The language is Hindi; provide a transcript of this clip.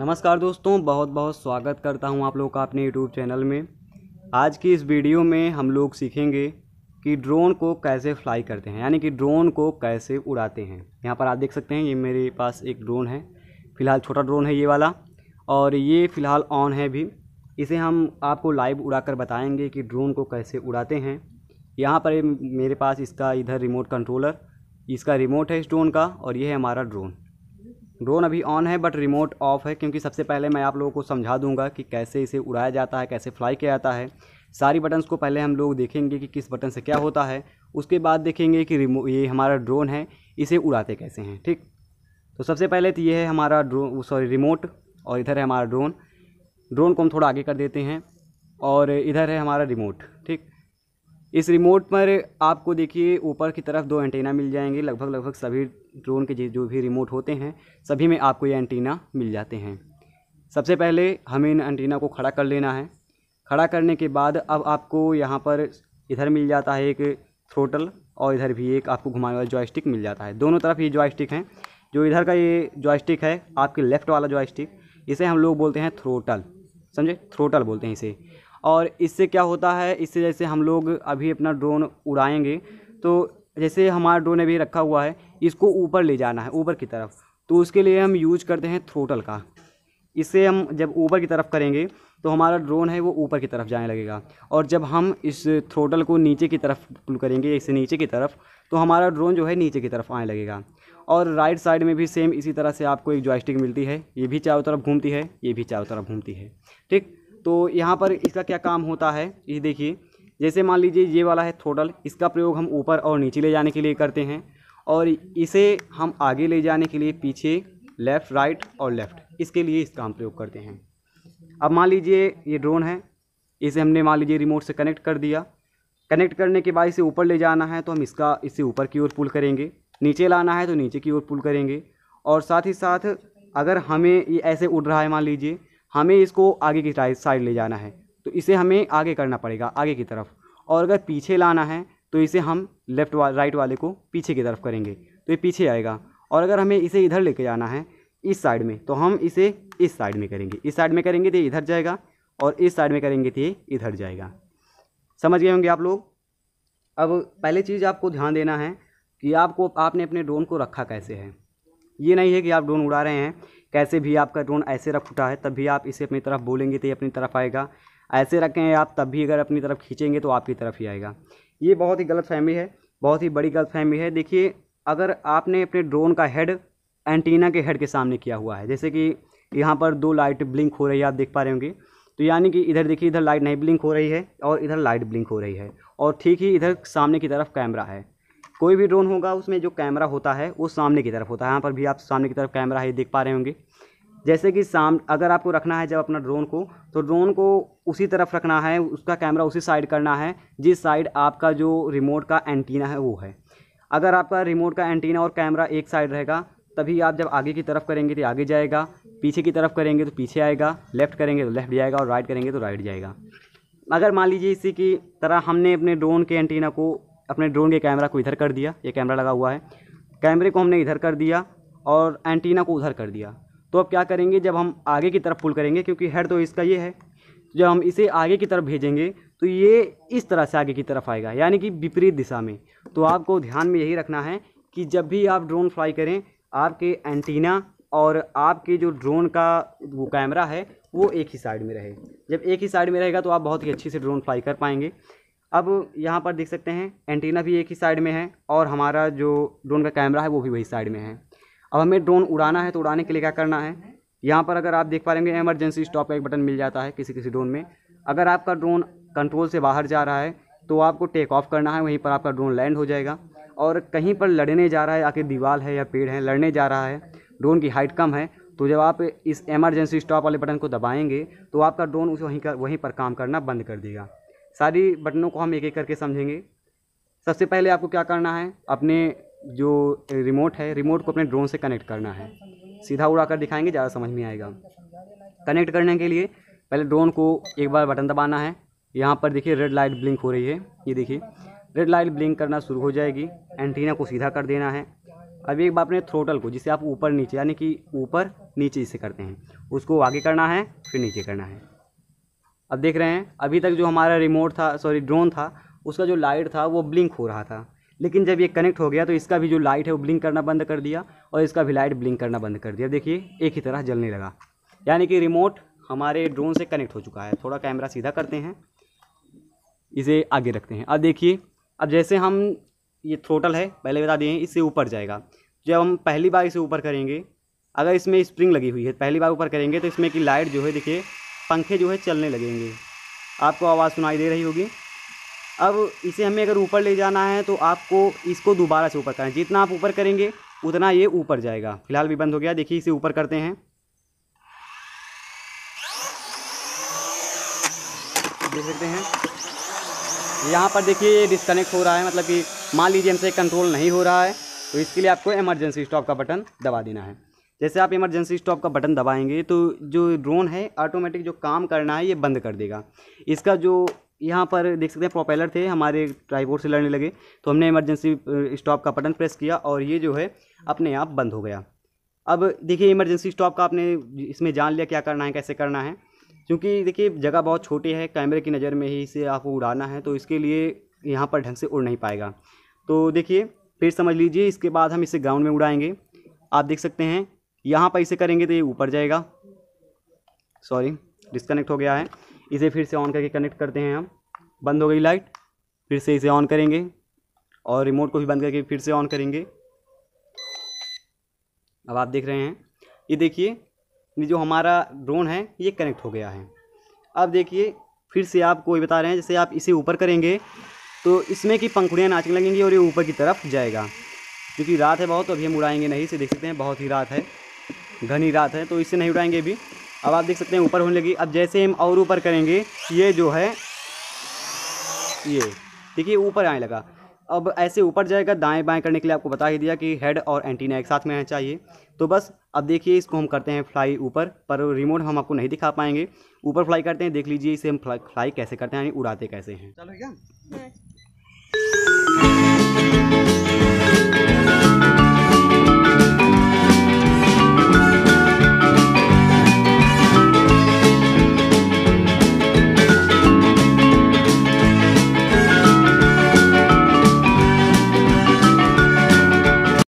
नमस्कार दोस्तों बहुत बहुत स्वागत करता हूं आप लोग का अपने यूट्यूब चैनल में आज की इस वीडियो में हम लोग सीखेंगे कि ड्रोन को कैसे फ्लाई करते हैं यानी कि ड्रोन को कैसे उड़ाते हैं यहाँ पर आप देख सकते हैं ये मेरे पास एक ड्रोन है फ़िलहाल छोटा ड्रोन है ये वाला और ये फ़िलहाल ऑन है भी इसे हम आपको लाइव उड़ा कर कि ड्रोन को कैसे उड़ाते हैं यहाँ पर मेरे पास इसका इधर रिमोट कंट्रोलर इसका रिमोट है इस ड्रोन का और ये है हमारा ड्रोन ड्रोन अभी ऑन है बट रिमोट ऑफ है क्योंकि सबसे पहले मैं आप लोगों को समझा दूंगा कि कैसे इसे उड़ाया जाता है कैसे फ्लाई किया जाता है सारी बटन्स को पहले हम लोग देखेंगे कि किस बटन से क्या होता है उसके बाद देखेंगे कि रिमो ये हमारा ड्रोन है इसे उड़ाते कैसे हैं ठीक तो सबसे पहले तो ये है हमारा ड्रोन सॉरी रिमोट और इधर है हमारा ड्रोन ड्रोन को हम थोड़ा आगे कर देते हैं और इधर है हमारा रिमोट ठीक इस रिमोट पर आपको देखिए ऊपर की तरफ दो एंटीना मिल जाएंगे लगभग लगभग सभी ड्रोन के जो भी रिमोट होते हैं सभी में आपको ये एंटीना मिल जाते हैं सबसे पहले हमें इन एंटीना को खड़ा कर लेना है खड़ा करने के बाद अब आपको यहाँ पर इधर मिल जाता है एक थ्रोटल और इधर भी एक आपको घुमाने वाला जॉयस्टिक मिल जाता है दोनों तरफ ये जॉयस्टिक हैं जो इधर का ये जॉयस्टिक है आपके लेफ़्ट वाला जॉयस्टिक इसे हम लोग बोलते हैं थ्रोटल समझे थ्रोटल बोलते हैं इसे और इससे क्या होता है इससे जैसे हम लोग अभी अपना ड्रोन उड़ाएंगे तो जैसे हमारा ड्रोन अभी रखा हुआ है इसको ऊपर ले जाना है ऊपर की तरफ तो उसके लिए हम यूज करते हैं थ्रोटल का इससे हम जब ऊपर की तरफ करेंगे तो हमारा ड्रोन है वो ऊपर की तरफ जाने लगेगा और जब हम इस थ्रोटल को नीचे की तरफ पुल करेंगे इससे नीचे की तरफ तो हमारा ड्रोन जो है नीचे की तरफ आने लगेगा और राइट साइड में भी सेम इसी तरह से आपको एक जॉयस्टिक मिलती है ये भी चारों तरफ घूमती है ये भी चारों तरफ घूमती है ठीक तो यहाँ पर इसका क्या काम होता है ये देखिए जैसे मान लीजिए ये वाला है थोडल इसका प्रयोग हम ऊपर और नीचे ले जाने के लिए करते हैं और इसे हम आगे ले जाने के लिए पीछे लेफ़्ट राइट और लेफ़्ट इसके लिए इसका हम प्रयोग करते हैं अब मान लीजिए ये ड्रोन है इसे हमने मान लीजिए रिमोट से कनेक्ट कर दिया कनेक्ट करने के बाद इसे ऊपर ले जाना है तो हम इसका इसे ऊपर की ओर पुल करेंगे नीचे लाना है तो नीचे की ओर पुल करेंगे और साथ ही साथ अगर हमें ये ऐसे उड़ रहा है मान लीजिए हमें इसको आगे की साइड ले जाना है तो इसे हमें आगे करना पड़ेगा आगे की तरफ और अगर पीछे लाना है तो इसे हम लेफ्ट वा, राइट वाले को पीछे की तरफ करेंगे तो ये पीछे आएगा और अगर हमें इसे इधर लेके जाना है इस साइड में तो हम इसे इस साइड में करेंगे इस साइड में करेंगे तो ये इधर जाएगा और इस साइड में करेंगे तो ये इधर जाएगा समझ गए होंगे आप लोग अब पहले चीज़ आपको ध्यान देना है कि आपको आपने अपने ड्रोन को रखा कैसे है ये नहीं है कि आप ड्रोन उड़ा रहे हैं कैसे भी आपका ड्रोन ऐसे रख उठा है तब भी आप इसे अपनी तरफ बोलेंगे तो ये अपनी तरफ आएगा ऐसे रखें आप तब भी अगर अपनी तरफ खींचेंगे तो आपकी तरफ ही आएगा ये बहुत ही गलत फहमी है बहुत ही बड़ी गलत फहमी है देखिए अगर आपने अपने ड्रोन का हेड एंटीना के हेड के सामने किया हुआ है जैसे कि यहाँ पर दो लाइट ब्लिंक हो रही है आप देख पा रहे होंगे तो यानी कि इधर देखिए इधर लाइट नहीं ब्लिंक हो रही है और इधर लाइट ब्लिंक हो रही है और ठीक ही इधर सामने की तरफ कैमरा है कोई भी ड्रोन होगा उसमें जो कैमरा होता है वो सामने की तरफ होता है यहाँ पर भी आप सामने की तरफ कैमरा है देख पा रहे होंगे जैसे कि साम अगर आपको रखना है जब अपना ड्रोन को तो ड्रोन को उसी तरफ रखना है उसका कैमरा उसी साइड करना है जिस साइड आपका जो रिमोट का एंटीना है वो है अगर आपका रिमोट का एंटीना और कैमरा एक साइड रहेगा तभी आप जब आगे की तरफ करेंगे तो आगे जाएगा पीछे की तरफ करेंगे तो पीछे आएगा लेफ़्ट करेंगे तो लेफ़्ट जाएगा और राइट करेंगे तो राइट जाएगा अगर मान लीजिए इसी की तरह हमने अपने ड्रोन के एंटीना को अपने ड्रोन के कैमरा को इधर कर दिया ये कैमरा लगा हुआ है कैमरे को हमने इधर कर दिया और एंटीना को उधर कर दिया तो अब क्या करेंगे जब हम आगे की तरफ पुल करेंगे क्योंकि हेड तो इसका ये है जब हम इसे आगे की तरफ भेजेंगे तो ये इस तरह से आगे की तरफ आएगा यानी कि विपरीत दिशा में तो आपको ध्यान में यही रखना है कि जब भी आप ड्रोन फ्लाई करें आपके एंटीना और आपके जो ड्रोन का वो कैमरा है वो एक ही साइड में रहे जब एक ही साइड में रहेगा तो आप बहुत ही अच्छे से ड्रोन फ्लाई कर पाएंगे अब यहाँ पर देख सकते हैं एंटीना भी एक ही साइड में है और हमारा जो ड्रोन का कैमरा है वो भी वही साइड में है अब हमें ड्रोन उड़ाना है तो उड़ाने के लिए क्या करना है यहाँ पर अगर आप देख पा लेंगे एमरजेंसी स्टॉप का एक बटन मिल जाता है किसी किसी ड्रोन में अगर आपका ड्रोन कंट्रोल से बाहर जा रहा है तो आपको टेक ऑफ करना है वहीं पर आपका ड्रोन लैंड हो जाएगा और कहीं पर लड़ने जा रहा है आखिर दीवार है या पेड़ है लड़ने जा रहा है ड्रोन की हाइट कम है तो जब आप इस एमरजेंसी स्टॉप वाले बटन को दबाएंगे तो आपका ड्रोन उसे वहीं का वहीं पर काम करना बंद कर देगा सारी बटनों को हम एक एक करके समझेंगे सबसे पहले आपको क्या करना है अपने जो रिमोट है रिमोट को अपने ड्रोन से कनेक्ट करना है सीधा उड़ा कर दिखाएंगे ज़्यादा समझ में आएगा कनेक्ट करने के लिए पहले ड्रोन को एक बार बटन दबाना है यहाँ पर देखिए रेड लाइट ब्लिंक हो रही है ये देखिए रेड लाइट ब्लिंक करना शुरू हो जाएगी एंटीना को सीधा कर देना है अब एक बार अपने थ्रोटल को जिसे आप ऊपर नीचे यानी कि ऊपर नीचे इसे करते हैं उसको आगे करना है फिर नीचे करना है अब देख रहे हैं अभी तक जो हमारा रिमोट था सॉरी ड्रोन था उसका जो लाइट था वो ब्लिंक हो रहा था लेकिन जब ये कनेक्ट हो गया तो इसका भी जो लाइट है वो ब्लिंक करना बंद कर दिया और इसका भी लाइट ब्लिंक करना बंद कर दिया देखिए एक ही तरह जलने लगा यानी कि रिमोट हमारे ड्रोन से कनेक्ट हो चुका है थोड़ा कैमरा सीधा करते हैं इसे आगे रखते हैं अब देखिए अब जैसे हम ये थ्रोटल है पहले बता दिए इससे ऊपर जाएगा जब हम पहली बार इसे ऊपर करेंगे अगर इसमें स्प्रिंग लगी हुई है पहली बार ऊपर करेंगे तो इसमें की लाइट जो है देखिए पंखे जो है चलने लगेंगे आपको आवाज़ सुनाई दे रही होगी अब इसे हमें अगर ऊपर ले जाना है तो आपको इसको दोबारा से ऊपर करना है जितना आप ऊपर करेंगे उतना ये ऊपर जाएगा फिलहाल भी बंद हो गया देखिए इसे ऊपर करते हैं देख सकते हैं यहाँ पर देखिए ये डिस्कनेक्ट हो रहा है मतलब कि मान लीजिए हमसे कंट्रोल नहीं हो रहा है तो इसके लिए आपको इमरजेंसी स्टॉप का बटन दबा देना है जैसे आप इमरजेंसी स्टॉप का बटन दबाएंगे तो जो ड्रोन है ऑटोमेटिक जो काम करना है ये बंद कर देगा इसका जो यहाँ पर देख सकते हैं प्रोपेलर थे हमारे ट्राईपोर्ट से लड़ने लगे तो हमने इमरजेंसी स्टॉप uh, का बटन प्रेस किया और ये जो है अपने आप बंद हो गया अब देखिए इमरजेंसी स्टॉप का आपने इसमें जान लिया क्या करना है कैसे करना है क्योंकि देखिए जगह बहुत छोटी है कैमरे की नज़र में ही इसे आपको उड़ाना है तो इसके लिए यहाँ पर ढंग से उड़ नहीं पाएगा तो देखिए फिर समझ लीजिए इसके बाद हम इसे ग्राउंड में उड़ाएंगे आप देख सकते हैं यहाँ पर इसे करेंगे तो ये ऊपर जाएगा सॉरी डिस्कनेक्ट हो गया है इसे फिर से ऑन करके कनेक्ट करते हैं हम बंद हो गई लाइट फिर से इसे ऑन करेंगे और रिमोट को भी बंद करके फिर से ऑन करेंगे अब आप देख रहे हैं ये देखिए ये जो हमारा ड्रोन है ये कनेक्ट हो गया है अब देखिए फिर से आप कोई बता रहे हैं जैसे आप इसे ऊपर करेंगे तो इसमें की पंखुड़ियाँ नाचने लगेंगी और ये ऊपर की तरफ जाएगा क्योंकि रात है बहुत तो अभी हम उड़ाएंगे नहीं इसे देख सकते हैं बहुत ही रात है घनी रात है तो इससे नहीं उड़ाएंगे अभी अब आप देख सकते हैं ऊपर होने लगी अब जैसे हम और ऊपर करेंगे ये जो है ये देखिए ऊपर आने लगा अब ऐसे ऊपर जाएगा दाएं बाएं करने के लिए आपको बता ही दिया कि हेड और एंटीना एक साथ में आना चाहिए तो बस अब देखिए इसको हम करते हैं फ्लाई ऊपर पर रिमोट हम आपको नहीं दिखा पाएंगे ऊपर फ्लाई करते हैं देख लीजिए इसे हम फ्लाई कैसे करते हैं यानी उड़ाते कैसे हैं चलो क्या